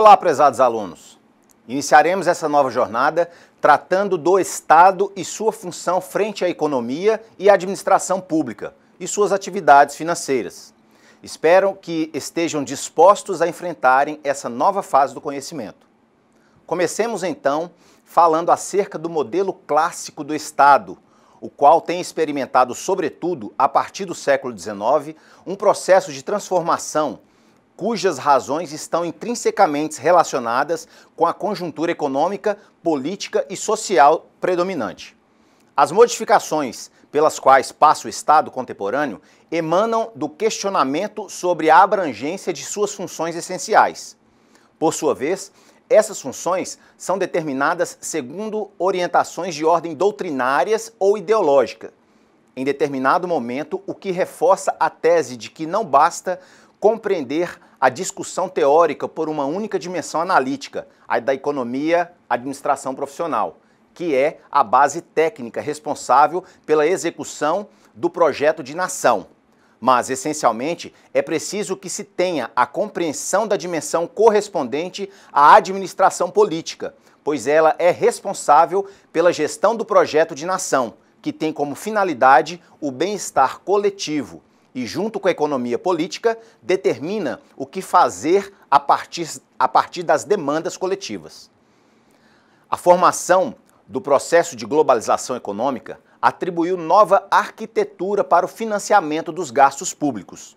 Olá, prezados alunos! Iniciaremos essa nova jornada tratando do Estado e sua função frente à economia e à administração pública e suas atividades financeiras. Espero que estejam dispostos a enfrentarem essa nova fase do conhecimento. Comecemos então falando acerca do modelo clássico do Estado, o qual tem experimentado, sobretudo a partir do século XIX, um processo de transformação cujas razões estão intrinsecamente relacionadas com a conjuntura econômica, política e social predominante. As modificações pelas quais passa o Estado contemporâneo emanam do questionamento sobre a abrangência de suas funções essenciais. Por sua vez, essas funções são determinadas segundo orientações de ordem doutrinárias ou ideológica. Em determinado momento, o que reforça a tese de que não basta compreender a discussão teórica por uma única dimensão analítica, a da economia administração profissional, que é a base técnica responsável pela execução do projeto de nação. Mas, essencialmente, é preciso que se tenha a compreensão da dimensão correspondente à administração política, pois ela é responsável pela gestão do projeto de nação, que tem como finalidade o bem-estar coletivo, e, junto com a economia política, determina o que fazer a partir, a partir das demandas coletivas. A formação do processo de globalização econômica atribuiu nova arquitetura para o financiamento dos gastos públicos.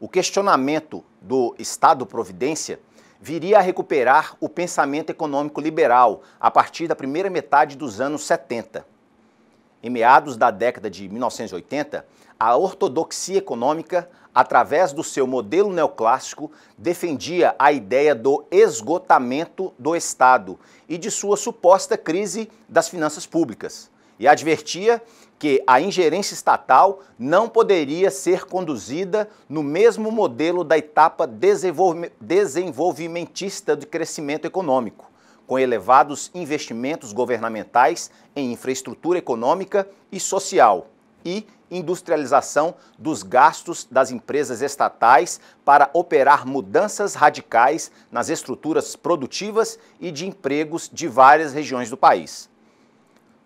O questionamento do Estado Providência viria a recuperar o pensamento econômico liberal a partir da primeira metade dos anos 70. Em meados da década de 1980, a ortodoxia econômica, através do seu modelo neoclássico, defendia a ideia do esgotamento do Estado e de sua suposta crise das finanças públicas. E advertia que a ingerência estatal não poderia ser conduzida no mesmo modelo da etapa desenvolvimentista de crescimento econômico, com elevados investimentos governamentais em infraestrutura econômica e social e industrialização dos gastos das empresas estatais para operar mudanças radicais nas estruturas produtivas e de empregos de várias regiões do país.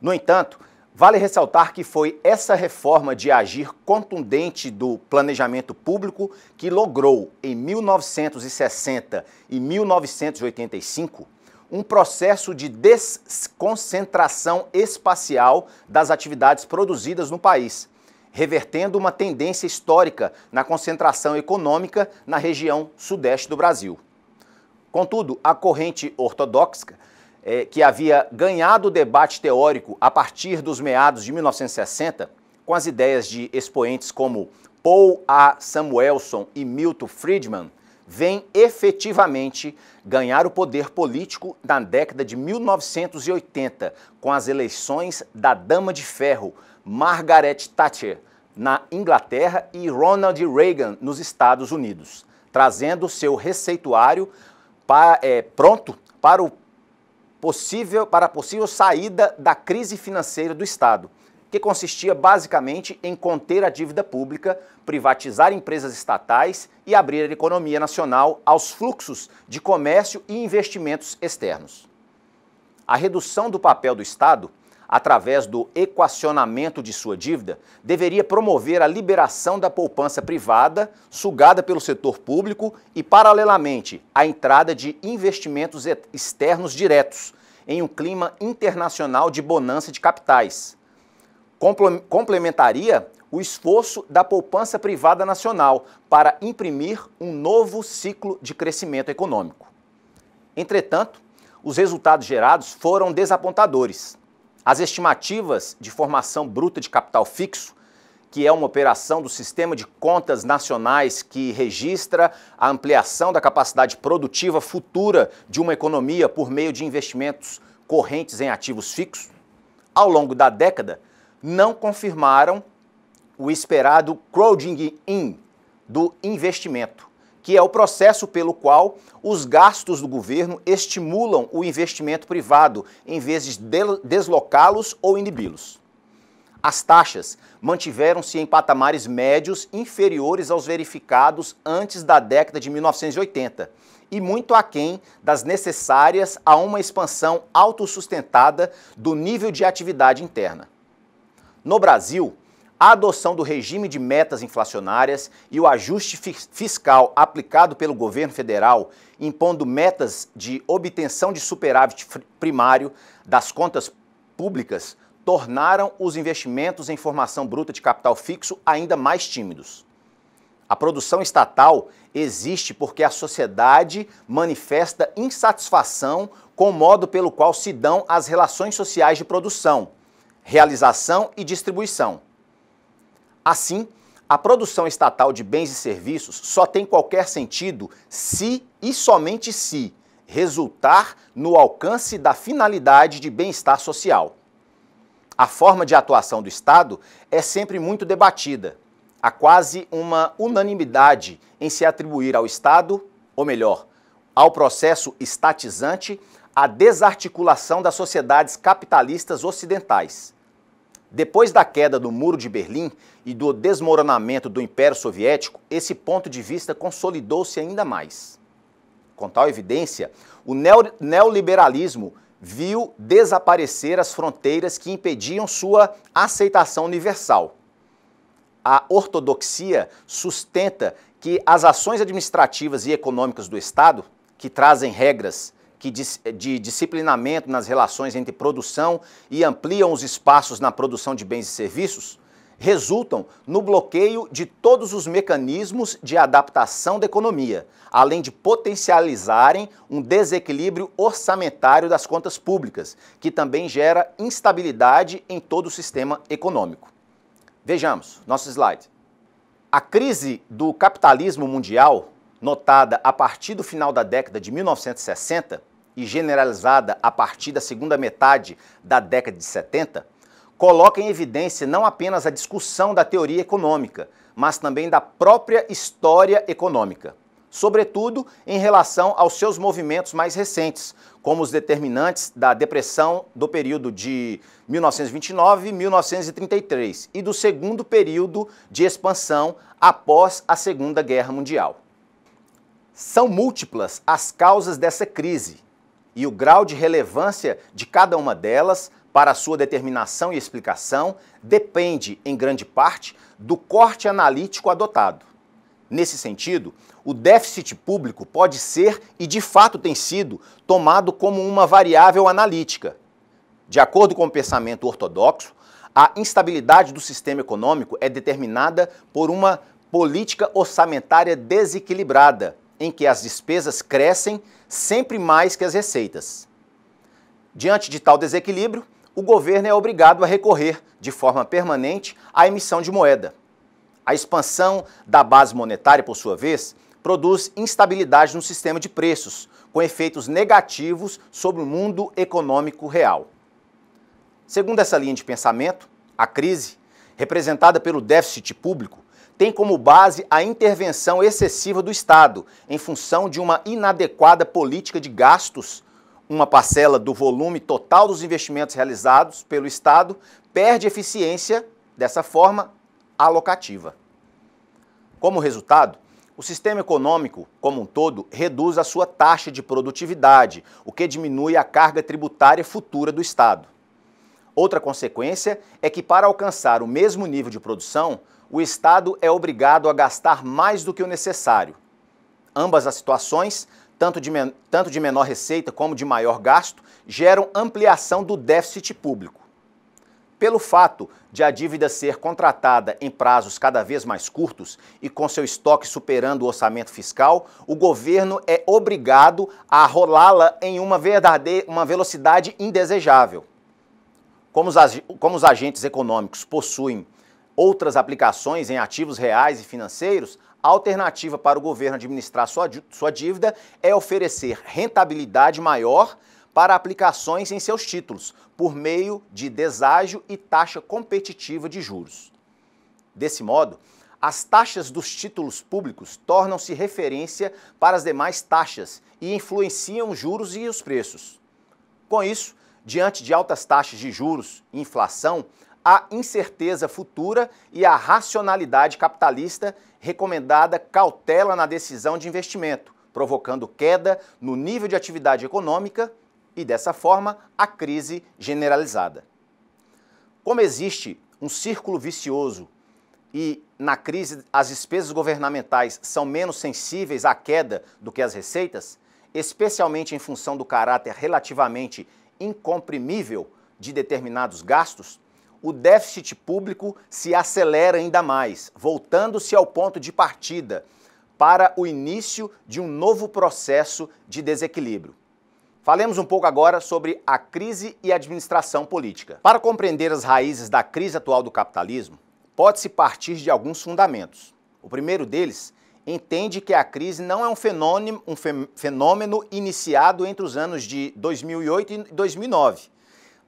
No entanto, Vale ressaltar que foi essa reforma de agir contundente do planejamento público que logrou, em 1960 e 1985, um processo de desconcentração espacial das atividades produzidas no país, revertendo uma tendência histórica na concentração econômica na região sudeste do Brasil. Contudo, a corrente ortodoxa, é, que havia ganhado o debate teórico a partir dos meados de 1960, com as ideias de expoentes como Paul A. Samuelson e Milton Friedman, vem efetivamente ganhar o poder político na década de 1980, com as eleições da Dama de Ferro, Margaret Thatcher, na Inglaterra e Ronald Reagan, nos Estados Unidos, trazendo seu receituário para, é, pronto para, o possível, para a possível saída da crise financeira do Estado que consistia basicamente em conter a dívida pública, privatizar empresas estatais e abrir a economia nacional aos fluxos de comércio e investimentos externos. A redução do papel do Estado, através do equacionamento de sua dívida, deveria promover a liberação da poupança privada, sugada pelo setor público, e, paralelamente, a entrada de investimentos externos diretos, em um clima internacional de bonança de capitais complementaria o esforço da poupança privada nacional para imprimir um novo ciclo de crescimento econômico. Entretanto, os resultados gerados foram desapontadores. As estimativas de formação bruta de capital fixo, que é uma operação do sistema de contas nacionais que registra a ampliação da capacidade produtiva futura de uma economia por meio de investimentos correntes em ativos fixos, ao longo da década não confirmaram o esperado crowding-in do investimento, que é o processo pelo qual os gastos do governo estimulam o investimento privado em vez de deslocá-los ou inibi-los. As taxas mantiveram-se em patamares médios inferiores aos verificados antes da década de 1980 e muito aquém das necessárias a uma expansão autossustentada do nível de atividade interna. No Brasil, a adoção do regime de metas inflacionárias e o ajuste fiscal aplicado pelo governo federal, impondo metas de obtenção de superávit primário das contas públicas, tornaram os investimentos em formação bruta de capital fixo ainda mais tímidos. A produção estatal existe porque a sociedade manifesta insatisfação com o modo pelo qual se dão as relações sociais de produção realização e distribuição. Assim, a produção estatal de bens e serviços só tem qualquer sentido se e somente se resultar no alcance da finalidade de bem-estar social. A forma de atuação do Estado é sempre muito debatida. Há quase uma unanimidade em se atribuir ao Estado, ou melhor, ao processo estatizante, a desarticulação das sociedades capitalistas ocidentais. Depois da queda do Muro de Berlim e do desmoronamento do Império Soviético, esse ponto de vista consolidou-se ainda mais. Com tal evidência, o neoliberalismo viu desaparecer as fronteiras que impediam sua aceitação universal. A ortodoxia sustenta que as ações administrativas e econômicas do Estado, que trazem regras que de, eh, de disciplinamento nas relações entre produção e ampliam os espaços na produção de bens e serviços, resultam no bloqueio de todos os mecanismos de adaptação da economia, além de potencializarem um desequilíbrio orçamentário das contas públicas, que também gera instabilidade em todo o sistema econômico. Vejamos nosso slide. A crise do capitalismo mundial notada a partir do final da década de 1960 e generalizada a partir da segunda metade da década de 70, coloca em evidência não apenas a discussão da teoria econômica, mas também da própria história econômica, sobretudo em relação aos seus movimentos mais recentes, como os determinantes da depressão do período de 1929 e 1933 e do segundo período de expansão após a Segunda Guerra Mundial. São múltiplas as causas dessa crise e o grau de relevância de cada uma delas para sua determinação e explicação depende, em grande parte, do corte analítico adotado. Nesse sentido, o déficit público pode ser e de fato tem sido tomado como uma variável analítica. De acordo com o pensamento ortodoxo, a instabilidade do sistema econômico é determinada por uma política orçamentária desequilibrada, em que as despesas crescem sempre mais que as receitas. Diante de tal desequilíbrio, o governo é obrigado a recorrer, de forma permanente, à emissão de moeda. A expansão da base monetária, por sua vez, produz instabilidade no sistema de preços, com efeitos negativos sobre o mundo econômico real. Segundo essa linha de pensamento, a crise, representada pelo déficit público, tem como base a intervenção excessiva do Estado, em função de uma inadequada política de gastos. Uma parcela do volume total dos investimentos realizados pelo Estado perde eficiência, dessa forma, alocativa. Como resultado, o sistema econômico, como um todo, reduz a sua taxa de produtividade, o que diminui a carga tributária futura do Estado. Outra consequência é que, para alcançar o mesmo nível de produção, o Estado é obrigado a gastar mais do que o necessário. Ambas as situações, tanto de, tanto de menor receita como de maior gasto, geram ampliação do déficit público. Pelo fato de a dívida ser contratada em prazos cada vez mais curtos e com seu estoque superando o orçamento fiscal, o governo é obrigado a rolá-la em uma, verdadeira, uma velocidade indesejável. Como os, como os agentes econômicos possuem outras aplicações em ativos reais e financeiros, a alternativa para o governo administrar sua, sua dívida é oferecer rentabilidade maior para aplicações em seus títulos, por meio de deságio e taxa competitiva de juros. Desse modo, as taxas dos títulos públicos tornam-se referência para as demais taxas e influenciam os juros e os preços. Com isso, diante de altas taxas de juros e inflação, a incerteza futura e a racionalidade capitalista, recomendada cautela na decisão de investimento, provocando queda no nível de atividade econômica e, dessa forma, a crise generalizada. Como existe um círculo vicioso e na crise as despesas governamentais são menos sensíveis à queda do que as receitas, especialmente em função do caráter relativamente incomprimível de determinados gastos, o déficit público se acelera ainda mais, voltando-se ao ponto de partida para o início de um novo processo de desequilíbrio. Falemos um pouco agora sobre a crise e administração política. Para compreender as raízes da crise atual do capitalismo, pode-se partir de alguns fundamentos. O primeiro deles entende que a crise não é um fenômeno, um fenômeno iniciado entre os anos de 2008 e 2009,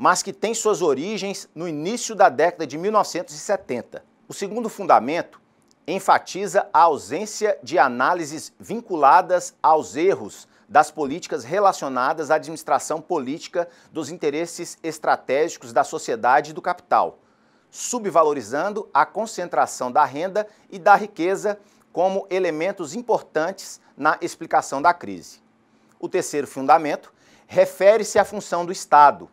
mas que tem suas origens no início da década de 1970. O segundo fundamento enfatiza a ausência de análises vinculadas aos erros das políticas relacionadas à administração política dos interesses estratégicos da sociedade e do capital, subvalorizando a concentração da renda e da riqueza como elementos importantes na explicação da crise. O terceiro fundamento refere-se à função do Estado,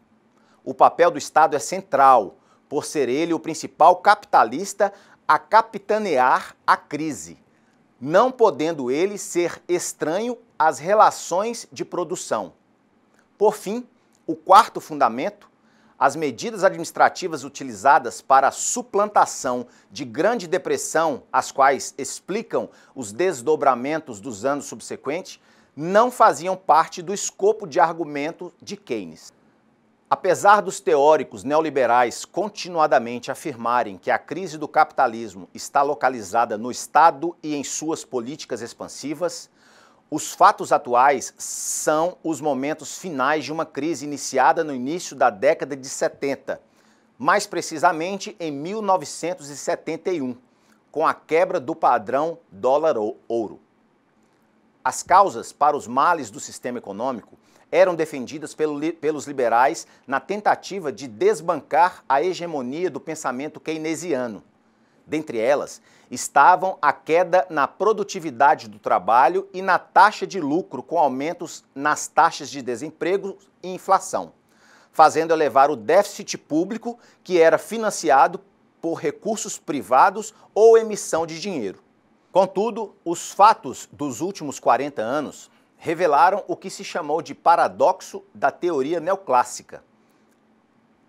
o papel do Estado é central, por ser ele o principal capitalista a capitanear a crise, não podendo ele ser estranho às relações de produção. Por fim, o quarto fundamento, as medidas administrativas utilizadas para a suplantação de Grande Depressão, as quais explicam os desdobramentos dos anos subsequentes, não faziam parte do escopo de argumento de Keynes. Apesar dos teóricos neoliberais continuadamente afirmarem que a crise do capitalismo está localizada no Estado e em suas políticas expansivas, os fatos atuais são os momentos finais de uma crise iniciada no início da década de 70, mais precisamente em 1971, com a quebra do padrão dólar-ouro. As causas para os males do sistema econômico eram defendidas pelos liberais na tentativa de desbancar a hegemonia do pensamento keynesiano. Dentre elas, estavam a queda na produtividade do trabalho e na taxa de lucro, com aumentos nas taxas de desemprego e inflação, fazendo elevar o déficit público, que era financiado por recursos privados ou emissão de dinheiro. Contudo, os fatos dos últimos 40 anos revelaram o que se chamou de paradoxo da teoria neoclássica,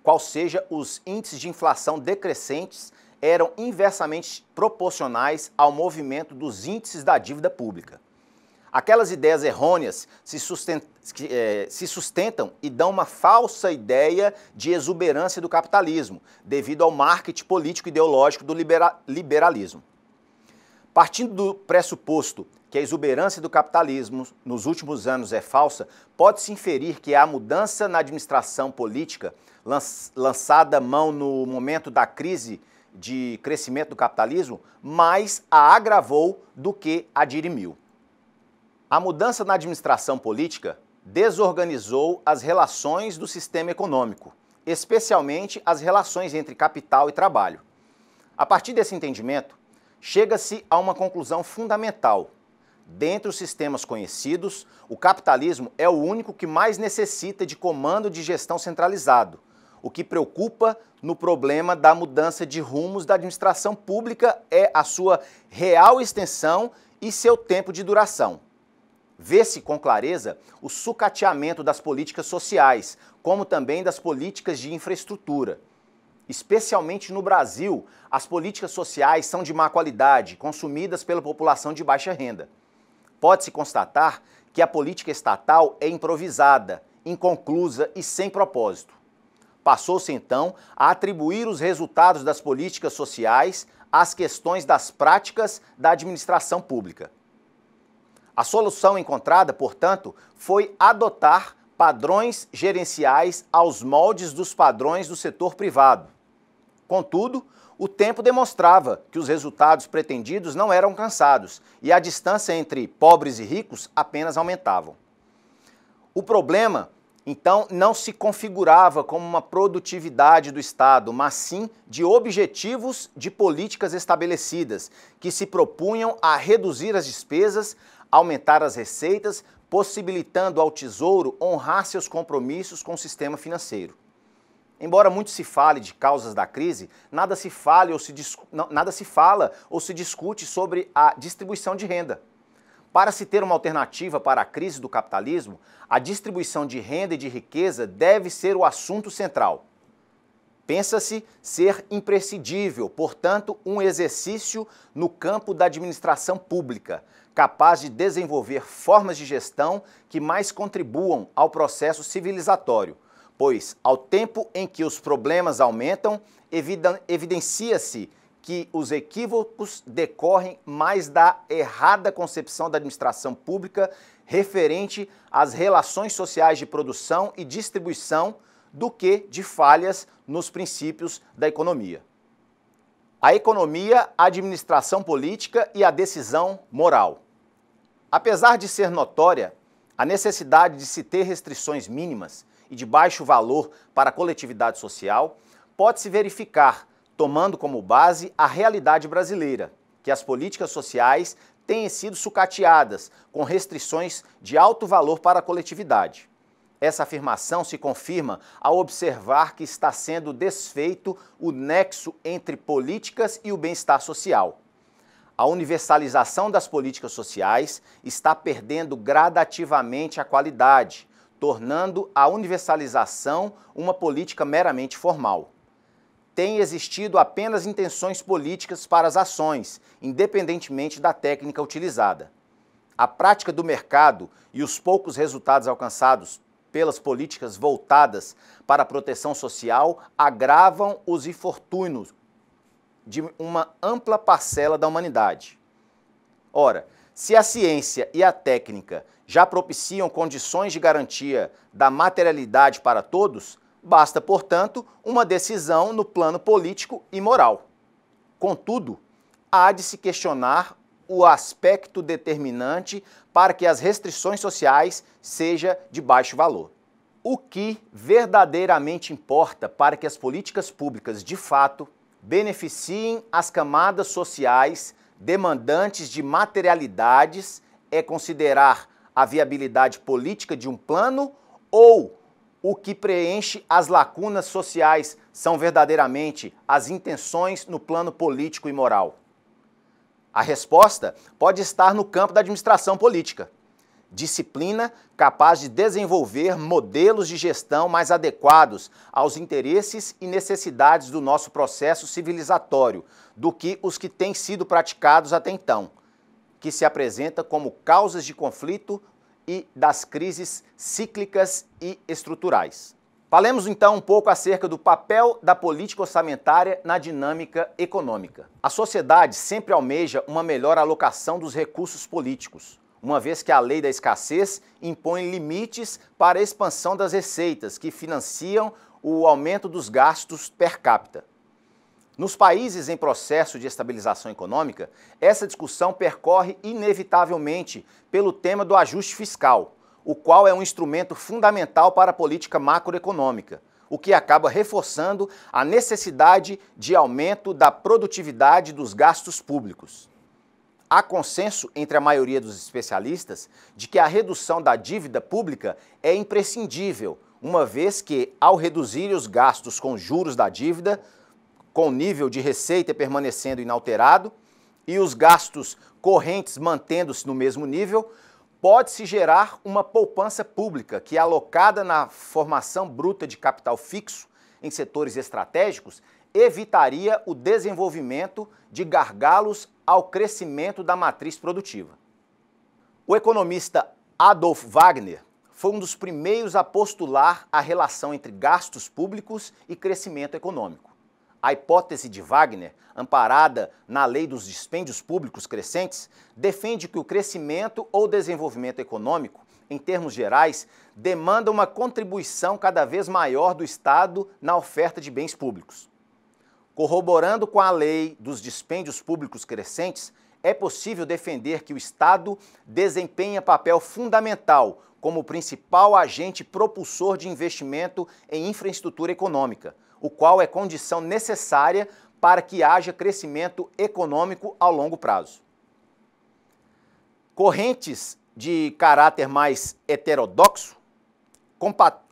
qual seja os índices de inflação decrescentes eram inversamente proporcionais ao movimento dos índices da dívida pública. Aquelas ideias errôneas se, eh, sustentam, e dão uma falsa ideia de exuberância do capitalismo, devido ao marketing político-ideológico do liberalismo. Partindo do pressuposto que a exuberância do capitalismo nos últimos anos é falsa, pode-se inferir que a mudança na administração política, lançada mão no momento da crise de crescimento do capitalismo, mais a agravou do que a dirimiu. A mudança na administração política desorganizou as relações do sistema econômico, especialmente as relações entre capital e trabalho. A partir desse entendimento, Chega-se a uma conclusão fundamental. Dentre os sistemas conhecidos, o capitalismo é o único que mais necessita de comando de gestão centralizado, o que preocupa no problema da mudança de rumos da administração pública é a sua real extensão e seu tempo de duração. Vê-se com clareza o sucateamento das políticas sociais, como também das políticas de infraestrutura. Especialmente no Brasil, as políticas sociais são de má qualidade, consumidas pela população de baixa renda. Pode-se constatar que a política estatal é improvisada, inconclusa e sem propósito. Passou-se então a atribuir os resultados das políticas sociais às questões das práticas da administração pública. A solução encontrada, portanto, foi adotar padrões gerenciais aos moldes dos padrões do setor privado. Contudo, o tempo demonstrava que os resultados pretendidos não eram alcançados e a distância entre pobres e ricos apenas aumentava. O problema, então, não se configurava como uma produtividade do Estado, mas sim de objetivos de políticas estabelecidas, que se propunham a reduzir as despesas, aumentar as receitas, possibilitando ao Tesouro honrar seus compromissos com o sistema financeiro. Embora muito se fale de causas da crise, nada se, fale ou se, nada se fala ou se discute sobre a distribuição de renda. Para se ter uma alternativa para a crise do capitalismo, a distribuição de renda e de riqueza deve ser o assunto central. Pensa-se ser imprescindível, portanto, um exercício no campo da administração pública, capaz de desenvolver formas de gestão que mais contribuam ao processo civilizatório pois, ao tempo em que os problemas aumentam, evidencia-se que os equívocos decorrem mais da errada concepção da administração pública referente às relações sociais de produção e distribuição do que de falhas nos princípios da economia. A economia, a administração política e a decisão moral. Apesar de ser notória a necessidade de se ter restrições mínimas, e de baixo valor para a coletividade social, pode-se verificar, tomando como base a realidade brasileira, que as políticas sociais têm sido sucateadas com restrições de alto valor para a coletividade. Essa afirmação se confirma ao observar que está sendo desfeito o nexo entre políticas e o bem-estar social. A universalização das políticas sociais está perdendo gradativamente a qualidade, tornando a universalização uma política meramente formal. Tem existido apenas intenções políticas para as ações, independentemente da técnica utilizada. A prática do mercado e os poucos resultados alcançados pelas políticas voltadas para a proteção social agravam os infortúnios de uma ampla parcela da humanidade. Ora, se a ciência e a técnica já propiciam condições de garantia da materialidade para todos, basta, portanto, uma decisão no plano político e moral. Contudo, há de se questionar o aspecto determinante para que as restrições sociais seja de baixo valor. O que verdadeiramente importa para que as políticas públicas, de fato, beneficiem as camadas sociais demandantes de materialidades é considerar a viabilidade política de um plano ou o que preenche as lacunas sociais são verdadeiramente as intenções no plano político e moral? A resposta pode estar no campo da administração política. Disciplina capaz de desenvolver modelos de gestão mais adequados aos interesses e necessidades do nosso processo civilizatório do que os que têm sido praticados até então que se apresenta como causas de conflito e das crises cíclicas e estruturais. Falemos então um pouco acerca do papel da política orçamentária na dinâmica econômica. A sociedade sempre almeja uma melhor alocação dos recursos políticos, uma vez que a lei da escassez impõe limites para a expansão das receitas que financiam o aumento dos gastos per capita. Nos países em processo de estabilização econômica, essa discussão percorre inevitavelmente pelo tema do ajuste fiscal, o qual é um instrumento fundamental para a política macroeconômica, o que acaba reforçando a necessidade de aumento da produtividade dos gastos públicos. Há consenso entre a maioria dos especialistas de que a redução da dívida pública é imprescindível, uma vez que, ao reduzir os gastos com juros da dívida, com o nível de receita permanecendo inalterado e os gastos correntes mantendo-se no mesmo nível, pode-se gerar uma poupança pública que, é alocada na formação bruta de capital fixo em setores estratégicos, evitaria o desenvolvimento de gargalos ao crescimento da matriz produtiva. O economista Adolf Wagner foi um dos primeiros a postular a relação entre gastos públicos e crescimento econômico. A hipótese de Wagner, amparada na lei dos dispêndios públicos crescentes, defende que o crescimento ou desenvolvimento econômico, em termos gerais, demanda uma contribuição cada vez maior do Estado na oferta de bens públicos. Corroborando com a lei dos dispêndios públicos crescentes, é possível defender que o Estado desempenha papel fundamental como principal agente propulsor de investimento em infraestrutura econômica o qual é condição necessária para que haja crescimento econômico ao longo prazo. Correntes de caráter mais heterodoxo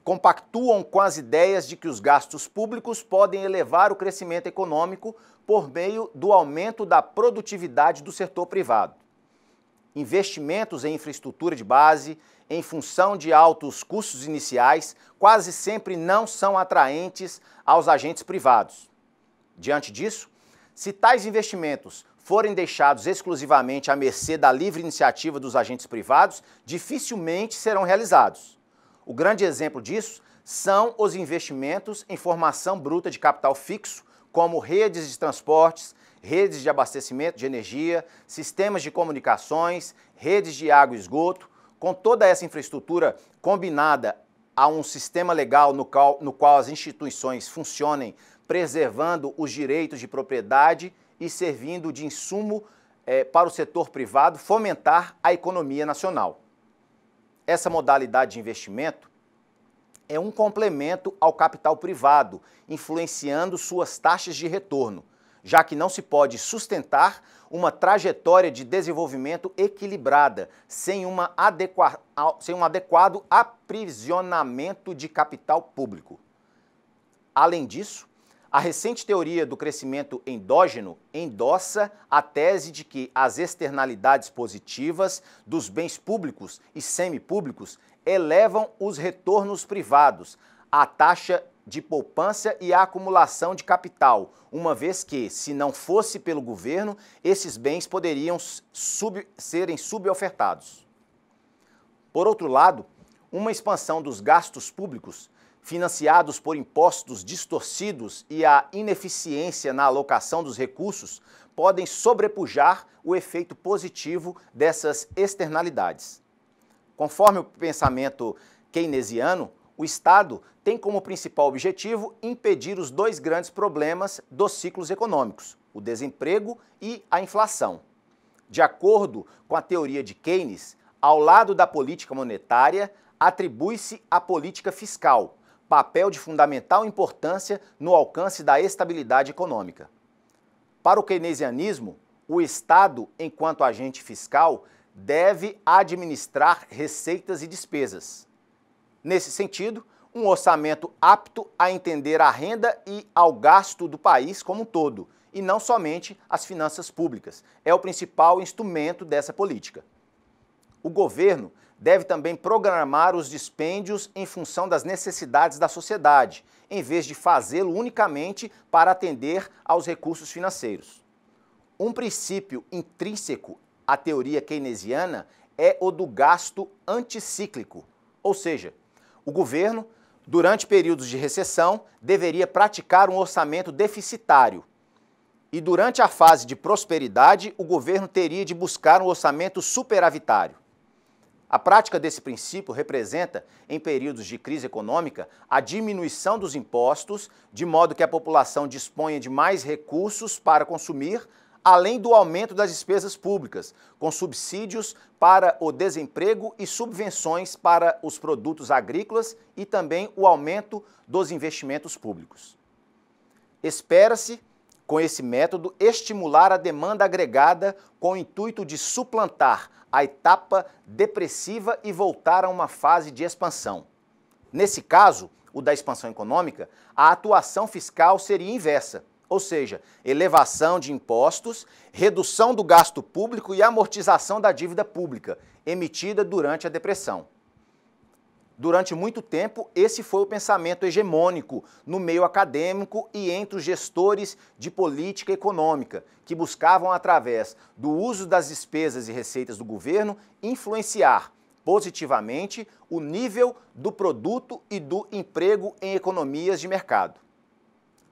compactuam com as ideias de que os gastos públicos podem elevar o crescimento econômico por meio do aumento da produtividade do setor privado. Investimentos em infraestrutura de base, em função de altos custos iniciais, quase sempre não são atraentes aos agentes privados. Diante disso, se tais investimentos forem deixados exclusivamente à mercê da livre iniciativa dos agentes privados, dificilmente serão realizados. O grande exemplo disso são os investimentos em formação bruta de capital fixo, como redes de transportes, redes de abastecimento de energia, sistemas de comunicações, redes de água e esgoto, com toda essa infraestrutura combinada a um sistema legal no qual, no qual as instituições funcionem preservando os direitos de propriedade e servindo de insumo é, para o setor privado fomentar a economia nacional. Essa modalidade de investimento é um complemento ao capital privado, influenciando suas taxas de retorno, já que não se pode sustentar uma trajetória de desenvolvimento equilibrada, sem, uma adequa, sem um adequado aprisionamento de capital público. Além disso, a recente teoria do crescimento endógeno endossa a tese de que as externalidades positivas dos bens públicos e semipúblicos elevam os retornos privados à taxa de poupança e acumulação de capital, uma vez que, se não fosse pelo governo, esses bens poderiam sub, serem subofertados. Por outro lado, uma expansão dos gastos públicos, financiados por impostos distorcidos e a ineficiência na alocação dos recursos, podem sobrepujar o efeito positivo dessas externalidades. Conforme o pensamento keynesiano, o Estado tem como principal objetivo impedir os dois grandes problemas dos ciclos econômicos, o desemprego e a inflação. De acordo com a teoria de Keynes, ao lado da política monetária, atribui-se a política fiscal, papel de fundamental importância no alcance da estabilidade econômica. Para o keynesianismo, o Estado, enquanto agente fiscal, deve administrar receitas e despesas. Nesse sentido, um orçamento apto a entender a renda e ao gasto do país como um todo, e não somente as finanças públicas, é o principal instrumento dessa política. O governo deve também programar os dispêndios em função das necessidades da sociedade, em vez de fazê-lo unicamente para atender aos recursos financeiros. Um princípio intrínseco à teoria keynesiana é o do gasto anticíclico, ou seja, o governo, durante períodos de recessão, deveria praticar um orçamento deficitário. E durante a fase de prosperidade, o governo teria de buscar um orçamento superavitário. A prática desse princípio representa, em períodos de crise econômica, a diminuição dos impostos, de modo que a população disponha de mais recursos para consumir, além do aumento das despesas públicas, com subsídios para o desemprego e subvenções para os produtos agrícolas e também o aumento dos investimentos públicos. Espera-se, com esse método, estimular a demanda agregada com o intuito de suplantar a etapa depressiva e voltar a uma fase de expansão. Nesse caso, o da expansão econômica, a atuação fiscal seria inversa ou seja, elevação de impostos, redução do gasto público e amortização da dívida pública emitida durante a depressão. Durante muito tempo, esse foi o pensamento hegemônico no meio acadêmico e entre os gestores de política econômica, que buscavam, através do uso das despesas e receitas do governo, influenciar positivamente o nível do produto e do emprego em economias de mercado.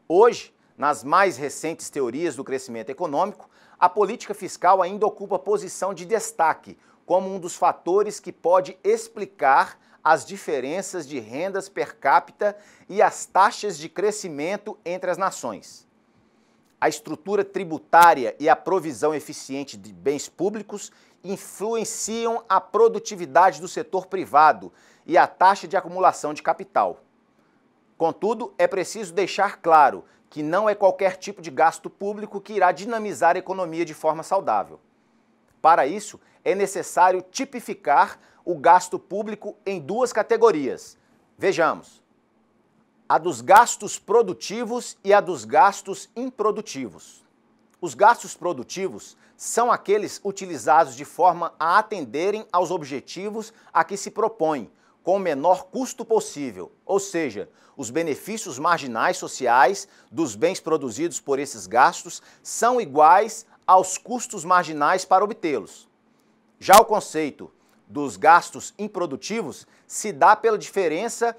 Hoje, nas mais recentes teorias do crescimento econômico, a política fiscal ainda ocupa posição de destaque como um dos fatores que pode explicar as diferenças de rendas per capita e as taxas de crescimento entre as nações. A estrutura tributária e a provisão eficiente de bens públicos influenciam a produtividade do setor privado e a taxa de acumulação de capital. Contudo, é preciso deixar claro que não é qualquer tipo de gasto público que irá dinamizar a economia de forma saudável. Para isso, é necessário tipificar o gasto público em duas categorias. Vejamos: a dos gastos produtivos e a dos gastos improdutivos. Os gastos produtivos são aqueles utilizados de forma a atenderem aos objetivos a que se propõe, com o menor custo possível, ou seja, os benefícios marginais sociais dos bens produzidos por esses gastos são iguais aos custos marginais para obtê-los. Já o conceito dos gastos improdutivos se dá pela diferença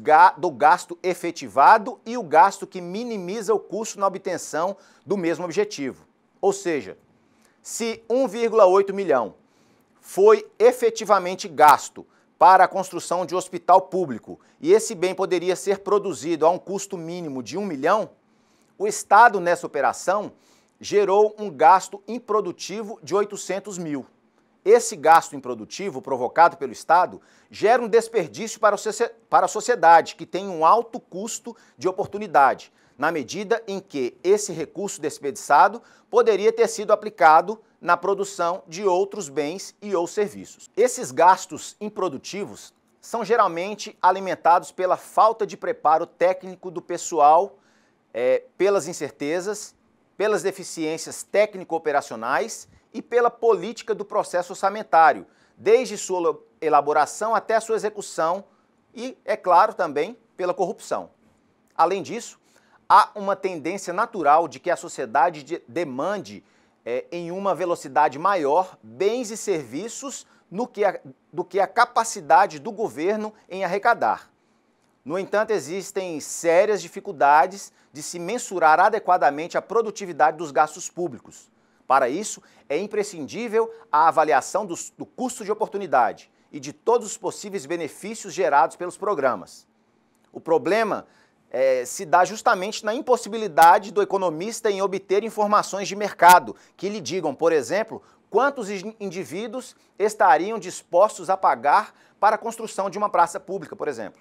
ga do gasto efetivado e o gasto que minimiza o custo na obtenção do mesmo objetivo. Ou seja, se 1,8 milhão foi efetivamente gasto para a construção de hospital público e esse bem poderia ser produzido a um custo mínimo de um milhão, o Estado nessa operação gerou um gasto improdutivo de 800 mil. Esse gasto improdutivo provocado pelo Estado gera um desperdício para a sociedade, que tem um alto custo de oportunidade, na medida em que esse recurso desperdiçado poderia ter sido aplicado na produção de outros bens e ou serviços. Esses gastos improdutivos são geralmente alimentados pela falta de preparo técnico do pessoal, é, pelas incertezas, pelas deficiências técnico-operacionais e pela política do processo orçamentário, desde sua elaboração até sua execução e, é claro, também pela corrupção. Além disso, há uma tendência natural de que a sociedade demande é, em uma velocidade maior bens e serviços que a, do que a capacidade do governo em arrecadar. No entanto, existem sérias dificuldades de se mensurar adequadamente a produtividade dos gastos públicos. Para isso, é imprescindível a avaliação do custo de oportunidade e de todos os possíveis benefícios gerados pelos programas. O problema é, se dá justamente na impossibilidade do economista em obter informações de mercado que lhe digam, por exemplo, quantos indivíduos estariam dispostos a pagar para a construção de uma praça pública, por exemplo.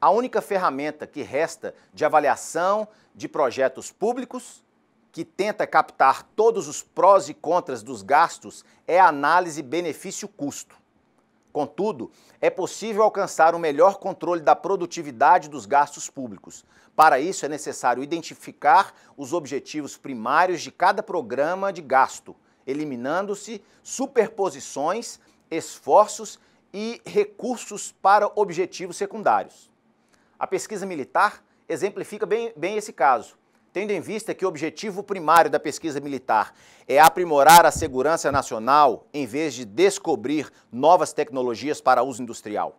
A única ferramenta que resta de avaliação de projetos públicos que tenta captar todos os prós e contras dos gastos é a análise benefício-custo. Contudo, é possível alcançar um melhor controle da produtividade dos gastos públicos. Para isso, é necessário identificar os objetivos primários de cada programa de gasto, eliminando-se superposições, esforços e recursos para objetivos secundários. A pesquisa militar exemplifica bem, bem esse caso. Tendo em vista que o objetivo primário da pesquisa militar é aprimorar a segurança nacional em vez de descobrir novas tecnologias para uso industrial.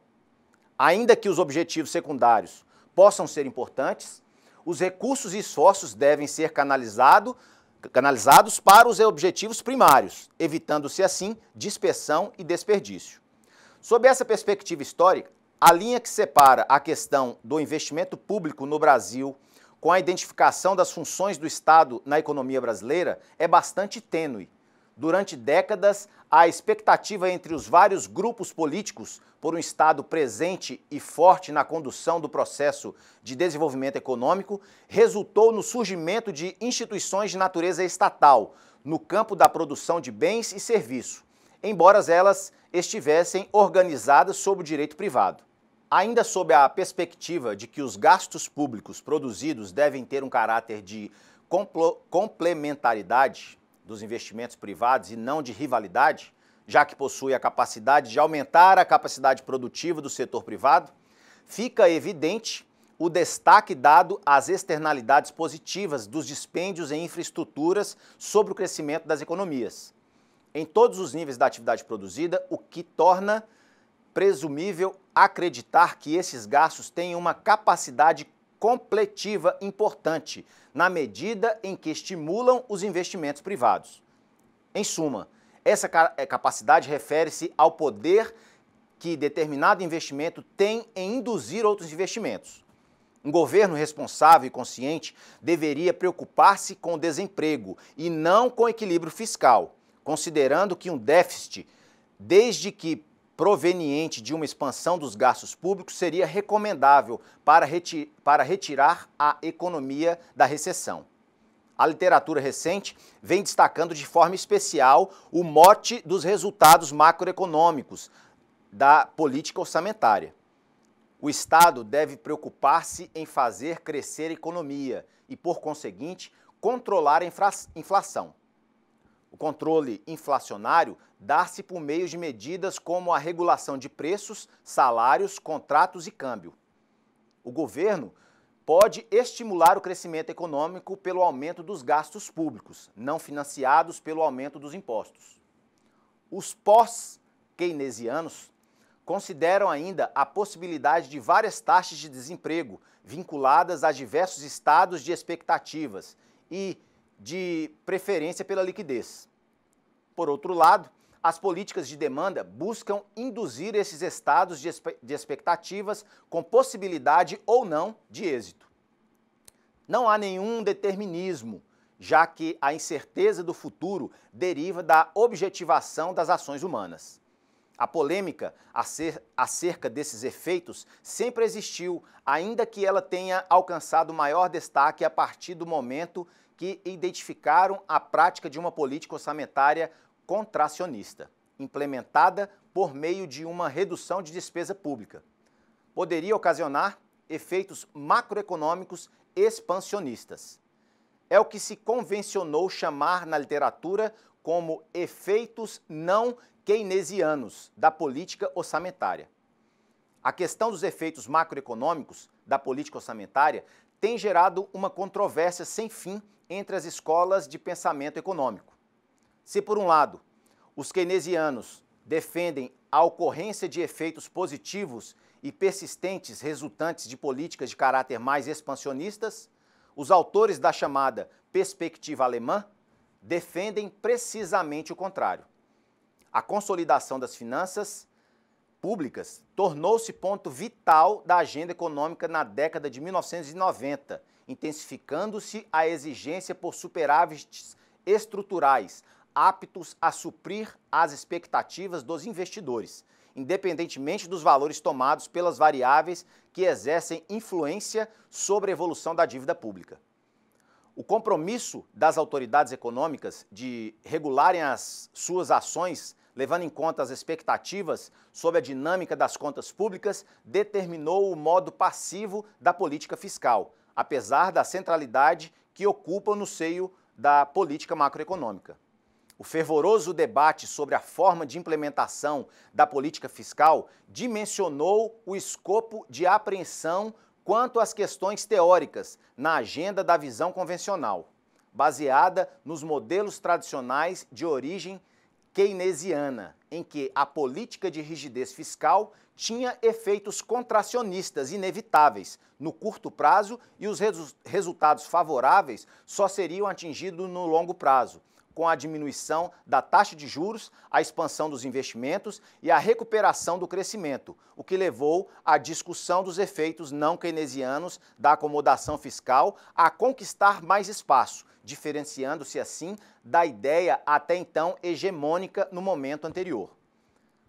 Ainda que os objetivos secundários possam ser importantes, os recursos e esforços devem ser canalizado, canalizados para os objetivos primários, evitando-se assim dispersão e desperdício. Sob essa perspectiva histórica, a linha que separa a questão do investimento público no Brasil com a identificação das funções do Estado na economia brasileira é bastante tênue. Durante décadas, a expectativa entre os vários grupos políticos por um Estado presente e forte na condução do processo de desenvolvimento econômico resultou no surgimento de instituições de natureza estatal no campo da produção de bens e serviços, embora elas estivessem organizadas sob o direito privado. Ainda sob a perspectiva de que os gastos públicos produzidos devem ter um caráter de complementaridade dos investimentos privados e não de rivalidade, já que possui a capacidade de aumentar a capacidade produtiva do setor privado, fica evidente o destaque dado às externalidades positivas dos dispêndios em infraestruturas sobre o crescimento das economias, em todos os níveis da atividade produzida, o que torna presumível acreditar que esses gastos têm uma capacidade completiva importante, na medida em que estimulam os investimentos privados. Em suma, essa eh, capacidade refere-se ao poder que determinado investimento tem em induzir outros investimentos. Um governo responsável e consciente deveria preocupar-se com o desemprego e não com o equilíbrio fiscal, considerando que um déficit, desde que proveniente de uma expansão dos gastos públicos seria recomendável para, reti para retirar a economia da recessão. A literatura recente vem destacando de forma especial o mote dos resultados macroeconômicos da política orçamentária. O Estado deve preocupar-se em fazer crescer a economia e, por conseguinte, controlar a inflação. O controle inflacionário dá-se por meio de medidas como a regulação de preços, salários, contratos e câmbio. O governo pode estimular o crescimento econômico pelo aumento dos gastos públicos, não financiados pelo aumento dos impostos. Os pós-keynesianos consideram ainda a possibilidade de várias taxas de desemprego vinculadas a diversos estados de expectativas e de preferência pela liquidez. Por outro lado, as políticas de demanda buscam induzir esses estados de expectativas com possibilidade ou não de êxito. Não há nenhum determinismo, já que a incerteza do futuro deriva da objetivação das ações humanas. A polêmica acerca desses efeitos sempre existiu, ainda que ela tenha alcançado maior destaque a partir do momento que identificaram a prática de uma política orçamentária contracionista, implementada por meio de uma redução de despesa pública. Poderia ocasionar efeitos macroeconômicos expansionistas. É o que se convencionou chamar na literatura como efeitos não keynesianos da política orçamentária. A questão dos efeitos macroeconômicos da política orçamentária tem gerado uma controvérsia sem fim entre as escolas de pensamento econômico. Se, por um lado, os keynesianos defendem a ocorrência de efeitos positivos e persistentes resultantes de políticas de caráter mais expansionistas, os autores da chamada perspectiva alemã defendem precisamente o contrário. A consolidação das finanças públicas tornou-se ponto vital da agenda econômica na década de 1990, intensificando-se a exigência por superávites estruturais aptos a suprir as expectativas dos investidores, independentemente dos valores tomados pelas variáveis que exercem influência sobre a evolução da dívida pública. O compromisso das autoridades econômicas de regularem as suas ações levando em conta as expectativas sobre a dinâmica das contas públicas, determinou o modo passivo da política fiscal, apesar da centralidade que ocupa no seio da política macroeconômica. O fervoroso debate sobre a forma de implementação da política fiscal dimensionou o escopo de apreensão quanto às questões teóricas na agenda da visão convencional, baseada nos modelos tradicionais de origem keynesiana, em que a política de rigidez fiscal tinha efeitos contracionistas inevitáveis no curto prazo e os resu resultados favoráveis só seriam atingidos no longo prazo com a diminuição da taxa de juros, a expansão dos investimentos e a recuperação do crescimento, o que levou à discussão dos efeitos não keynesianos da acomodação fiscal a conquistar mais espaço, diferenciando-se assim da ideia até então hegemônica no momento anterior.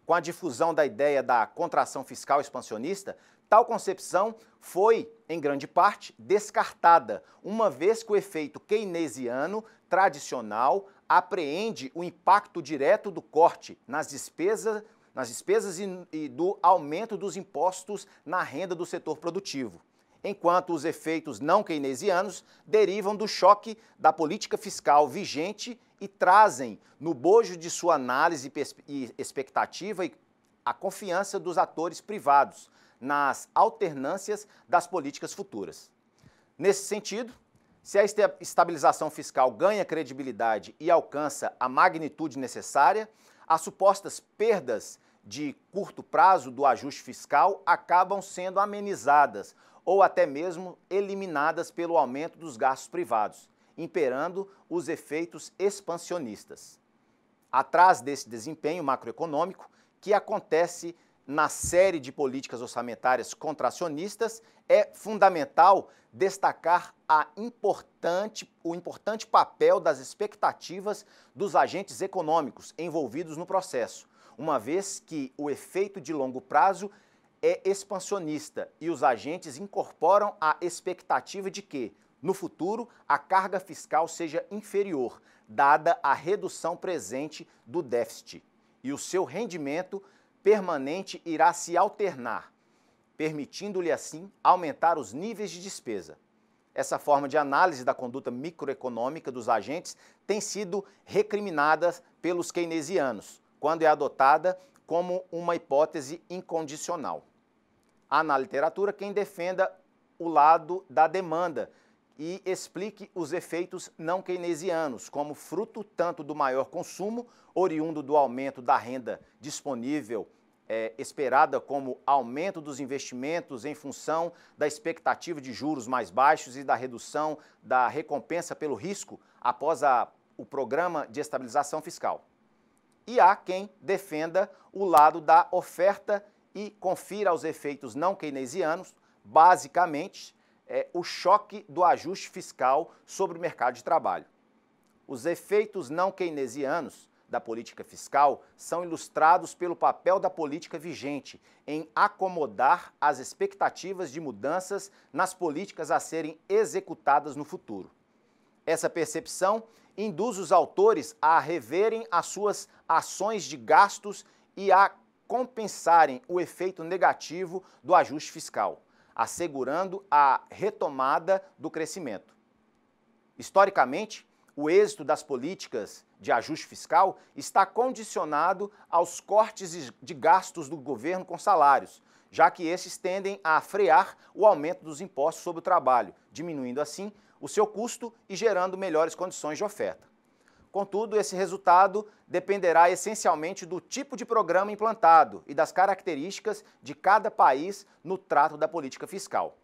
Com a difusão da ideia da contração fiscal expansionista, tal concepção foi, em grande parte, descartada, uma vez que o efeito keynesiano tradicional apreende o impacto direto do corte nas despesas, nas despesas e, e do aumento dos impostos na renda do setor produtivo, enquanto os efeitos não keynesianos derivam do choque da política fiscal vigente e trazem, no bojo de sua análise e expectativa, a confiança dos atores privados nas alternâncias das políticas futuras. Nesse sentido, se a estabilização fiscal ganha credibilidade e alcança a magnitude necessária, as supostas perdas de curto prazo do ajuste fiscal acabam sendo amenizadas ou até mesmo eliminadas pelo aumento dos gastos privados, imperando os efeitos expansionistas. Atrás desse desempenho macroeconômico, que acontece na série de políticas orçamentárias contracionistas, é fundamental destacar a importante, o importante papel das expectativas dos agentes econômicos envolvidos no processo, uma vez que o efeito de longo prazo é expansionista e os agentes incorporam a expectativa de que, no futuro, a carga fiscal seja inferior, dada a redução presente do déficit, e o seu rendimento permanente irá se alternar, permitindo-lhe assim aumentar os níveis de despesa. Essa forma de análise da conduta microeconômica dos agentes tem sido recriminada pelos keynesianos, quando é adotada como uma hipótese incondicional. Há na literatura quem defenda o lado da demanda, e explique os efeitos não keynesianos, como fruto tanto do maior consumo, oriundo do aumento da renda disponível é, esperada, como aumento dos investimentos em função da expectativa de juros mais baixos e da redução da recompensa pelo risco após a, o programa de estabilização fiscal. E há quem defenda o lado da oferta e confira os efeitos não keynesianos, basicamente é, o choque do ajuste fiscal sobre o mercado de trabalho. Os efeitos não keynesianos da política fiscal são ilustrados pelo papel da política vigente em acomodar as expectativas de mudanças nas políticas a serem executadas no futuro. Essa percepção induz os autores a reverem as suas ações de gastos e a compensarem o efeito negativo do ajuste fiscal assegurando a retomada do crescimento. Historicamente, o êxito das políticas de ajuste fiscal está condicionado aos cortes de gastos do governo com salários, já que esses tendem a frear o aumento dos impostos sobre o trabalho, diminuindo assim o seu custo e gerando melhores condições de oferta. Contudo, esse resultado dependerá essencialmente do tipo de programa implantado e das características de cada país no trato da política fiscal.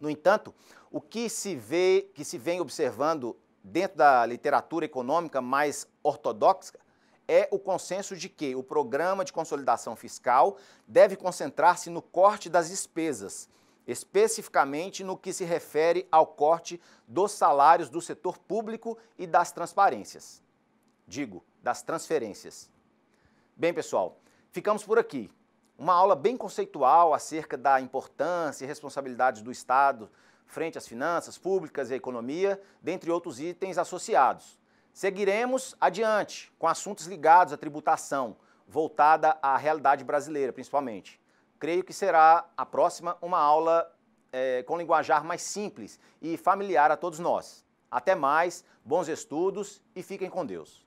No entanto, o que se vê, que se vem observando dentro da literatura econômica mais ortodoxa é o consenso de que o programa de consolidação fiscal deve concentrar-se no corte das despesas, especificamente no que se refere ao corte dos salários do setor público e das transparências. Digo, das transferências. Bem, pessoal, ficamos por aqui. Uma aula bem conceitual acerca da importância e responsabilidades do Estado frente às finanças públicas e à economia, dentre outros itens associados. Seguiremos adiante com assuntos ligados à tributação, voltada à realidade brasileira, principalmente creio que será a próxima uma aula é, com linguajar mais simples e familiar a todos nós. Até mais, bons estudos e fiquem com Deus.